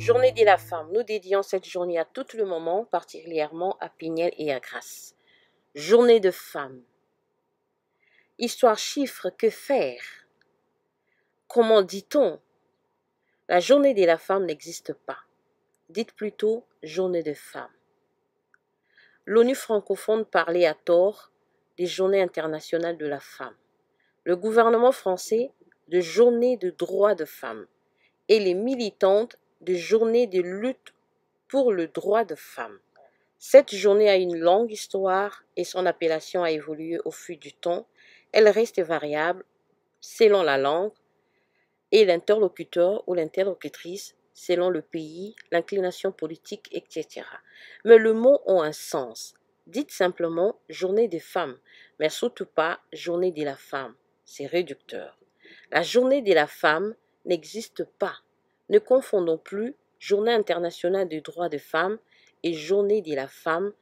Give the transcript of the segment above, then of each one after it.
Journée de la femme, nous dédions cette journée à tout le moment, particulièrement à Pignel et à Grasse. Journée de femme. Histoire chiffre, que faire Comment dit-on La journée de la femme n'existe pas. Dites plutôt journée de femme. L'ONU francophone parlait à tort des journées internationales de la femme. Le gouvernement français de journée de droit de femme. Et les militantes de journée de lutte pour le droit de femme. Cette journée a une longue histoire et son appellation a évolué au fil du temps. Elle reste variable selon la langue et l'interlocuteur ou l'interlocutrice, selon le pays, l'inclination politique, etc. Mais le mot a un sens. Dites simplement journée des femmes, mais surtout pas journée de la femme. C'est réducteur. La journée de la femme n'existe pas. Ne confondons plus Journée internationale des droits des femmes et Journée de la femme.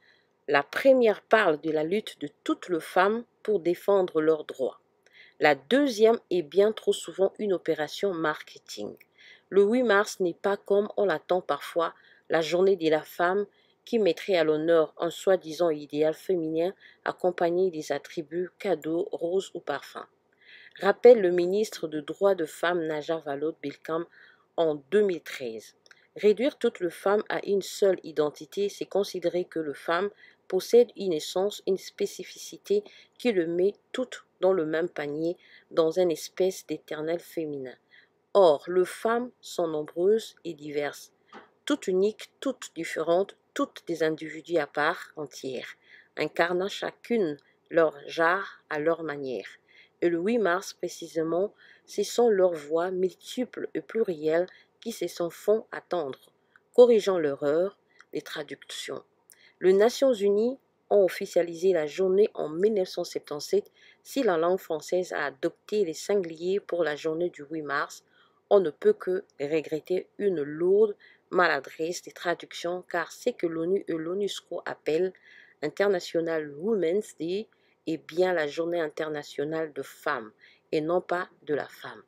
La première parle de la lutte de toutes les femmes pour défendre leurs droits. La deuxième est bien trop souvent une opération marketing. Le 8 mars n'est pas comme on l'attend parfois la journée de la femme qui mettrait à l'honneur un soi-disant idéal féminin accompagné des attributs cadeaux, roses ou parfums. Rappelle le ministre de droits de femmes Naja Valod Bilkam en 2013. Réduire toute le femme à une seule identité, c'est considérer que le femme possède une essence, une spécificité qui le met toutes dans le même panier, dans une espèce d'éternel féminin. Or, les femmes sont nombreuses et diverses, toutes uniques, toutes différentes, toutes des individus à part entière, incarnant chacune leur genre à leur manière et le 8 mars précisément, ce sont leurs voix multiples et plurielles qui se sont font attendre, corrigeant l'erreur les traductions. Les Nations Unies ont officialisé la journée en 1977 si la langue française a adopté les singliers pour la journée du 8 mars. On ne peut que regretter une lourde maladresse des traductions car c'est que l'ONU et l'ONUSCO appellent International Women's Day et bien la journée internationale de femmes et non pas de la femme.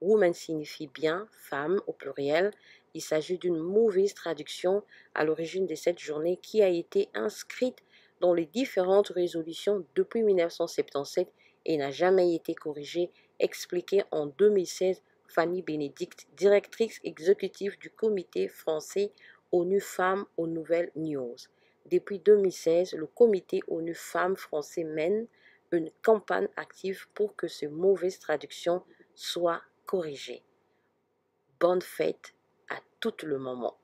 Woman signifie bien femme au pluriel. Il s'agit d'une mauvaise traduction à l'origine de cette journée qui a été inscrite dans les différentes résolutions depuis 1977 et n'a jamais été corrigée, expliquée en 2016 Fanny Bénédicte, directrice exécutive du comité français ONU Femmes aux Nouvelles News. Depuis 2016, le comité ONU Femmes français mène une campagne active pour que ces mauvaises traductions soit corrigée. Bonne fête à tout le moment.